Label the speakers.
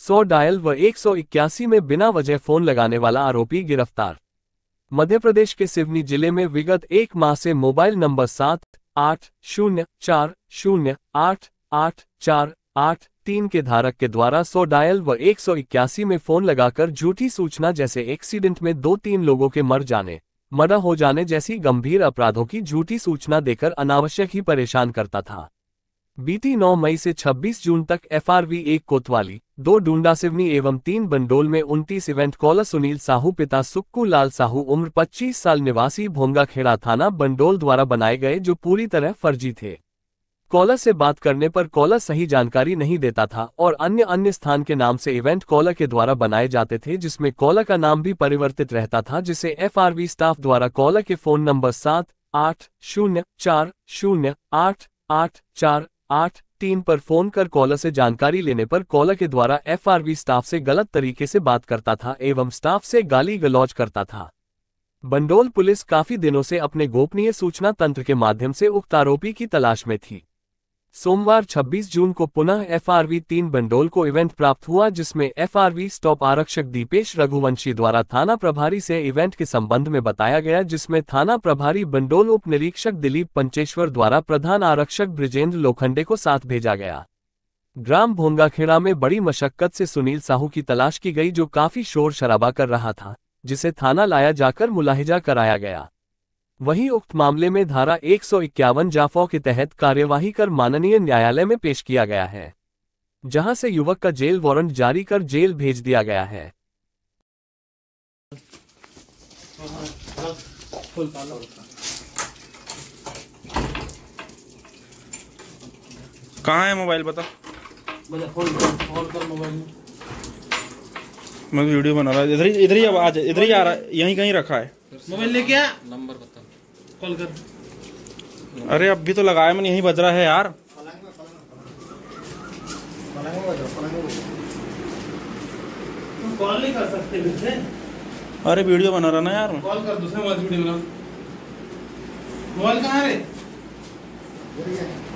Speaker 1: सौ डायल व एक सौ इक्यासी में बिना वजह फोन लगाने वाला आरोपी गिरफ्तार मध्य प्रदेश के सिवनी जिले में विगत एक माह से मोबाइल नंबर सात आठ शून्य चार शून्य आठ आठ चार आठ तीन के धारक के द्वारा सौ डायल व एक सौ इक्यासी में फोन लगाकर झूठी सूचना जैसे एक्सीडेंट में दो तीन लोगों के मर जाने मर्डर हो जाने जैसी गंभीर अपराधों की झूठी सूचना देकर अनावश्यक ही परेशान करता था बीती 9 मई से 26 जून तक एफआरवी एक कोतवाली दो डूंडासिवनी एवं तीन बंडोल में उनतीस इवेंट कॉलर सुनील साहू पिता सुक्कू लाल साहू उम्र 25 साल निवासी भोंगाखेड़ा थाना बंडोल द्वारा बनाए गए जो पूरी तरह फर्जी थे कॉलर से बात करने पर कॉलर सही जानकारी नहीं देता था और अन्य अन्य स्थान के नाम से इवेंट कॉलर के द्वारा बनाए जाते थे जिसमें कॉलर का नाम भी परिवर्तित रहता था जिसे एफआरवी स्टाफ द्वारा कॉलर के फोन नंबर सात आठ शून्य चार शून्य आठ आठ चार आठ तीन पर फोन कर कॉलर से जानकारी लेने पर कॉलर के द्वारा एफआरवी स्टाफ से गलत तरीके से बात करता था एवं स्टाफ से गाली गलौज करता था बंडोल पुलिस काफी दिनों से अपने गोपनीय सूचना तंत्र के माध्यम से उक्त आरोपी की तलाश में थी सोमवार 26 जून को पुनः एफआरवी तीन बंडोल को इवेंट प्राप्त हुआ जिसमें एफआरवी स्टॉप आरक्षक दीपेश रघुवंशी द्वारा थाना प्रभारी से इवेंट के संबंध में बताया गया जिसमें थाना प्रभारी बंडोल उप निरीक्षक दिलीप पंचेश्वर द्वारा प्रधान आरक्षक ब्रिजेंद्र लोखंडे को साथ भेजा गया ग्राम भोंगाखेड़ा में बड़ी मशक्कत से सुनील साहू की तलाश की गई जो काफी शोर शराबा कर रहा था जिसे थाना लाया जाकर मुलाहिजा कराया गया वहीं उक्त मामले में धारा एक सौ इक्यावन जाफो के तहत कार्यवाही कर माननीय न्यायालय में पेश किया गया है जहां से युवक का जेल वारंट जारी कर जेल भेज दिया गया है
Speaker 2: कहाँ है मोबाइल बता मैं वीडियो बना रहा है इधर ही इधर ही इधर ही आ रहा है यहीं कहीं रखा है मोबाइल लेके नंबर बता कॉल कर अरे अब भी तो लगाया मैंने यही बज रहा है यार कॉल नहीं कर सकते मुझसे अरे वीडियो बना रहा ना यार कॉल कर दूसरे मोबाइल वीडियो बना मोबाइल कहाँ है